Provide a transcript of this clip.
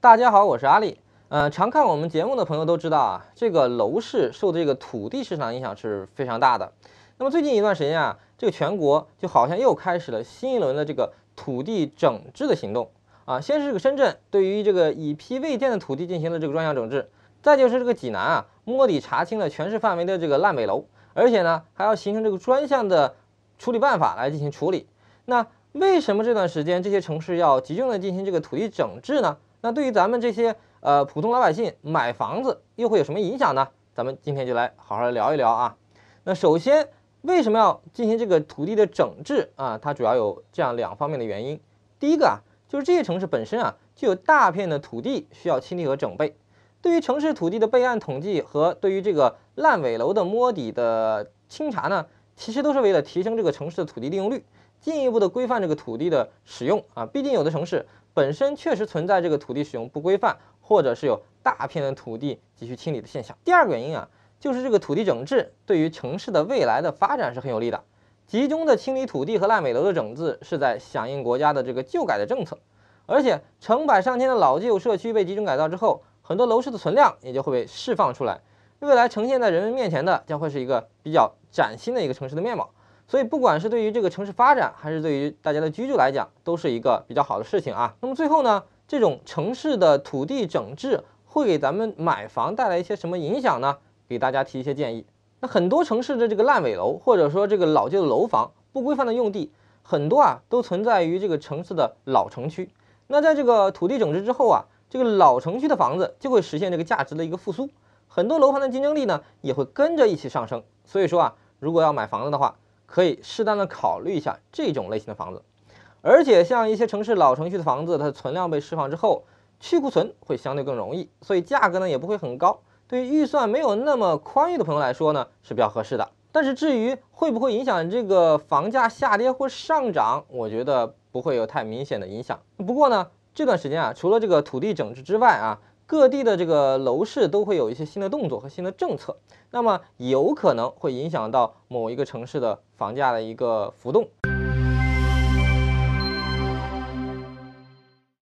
大家好，我是阿力。呃，常看我们节目的朋友都知道啊，这个楼市受这个土地市场影响是非常大的。那么最近一段时间啊，这个全国就好像又开始了新一轮的这个土地整治的行动啊。先是这个深圳对于这个已批未建的土地进行了这个专项整治，再就是这个济南啊摸底查清了全市范围的这个烂尾楼，而且呢还要形成这个专项的处理办法来进行处理。那为什么这段时间这些城市要集中地进行这个土地整治呢？那对于咱们这些呃普通老百姓买房子又会有什么影响呢？咱们今天就来好好聊一聊啊。那首先为什么要进行这个土地的整治啊？它主要有这样两方面的原因。第一个啊，就是这些城市本身啊就有大片的土地需要清理和整备。对于城市土地的备案统计和对于这个烂尾楼的摸底的清查呢？其实都是为了提升这个城市的土地利用率，进一步的规范这个土地的使用啊。毕竟有的城市本身确实存在这个土地使用不规范，或者是有大片的土地急需清理的现象。第二个原因啊，就是这个土地整治对于城市的未来的发展是很有利的。集中的清理土地和烂尾楼的整治，是在响应国家的这个旧改的政策。而且成百上千的老旧社区被集中改造之后，很多楼市的存量也就会被释放出来。未来呈现在人们面前的将会是一个比较崭新的一个城市的面貌，所以不管是对于这个城市发展，还是对于大家的居住来讲，都是一个比较好的事情啊。那么最后呢，这种城市的土地整治会给咱们买房带来一些什么影响呢？给大家提一些建议。那很多城市的这个烂尾楼，或者说这个老旧的楼房、不规范的用地，很多啊都存在于这个城市的老城区。那在这个土地整治之后啊，这个老城区的房子就会实现这个价值的一个复苏。很多楼盘的竞争力呢也会跟着一起上升，所以说啊，如果要买房子的话，可以适当的考虑一下这种类型的房子。而且像一些城市老城区的房子，它的存量被释放之后，去库存会相对更容易，所以价格呢也不会很高。对于预算没有那么宽裕的朋友来说呢是比较合适的。但是至于会不会影响这个房价下跌或上涨，我觉得不会有太明显的影响。不过呢，这段时间啊，除了这个土地整治之外啊。各地的这个楼市都会有一些新的动作和新的政策，那么有可能会影响到某一个城市的房价的一个浮动。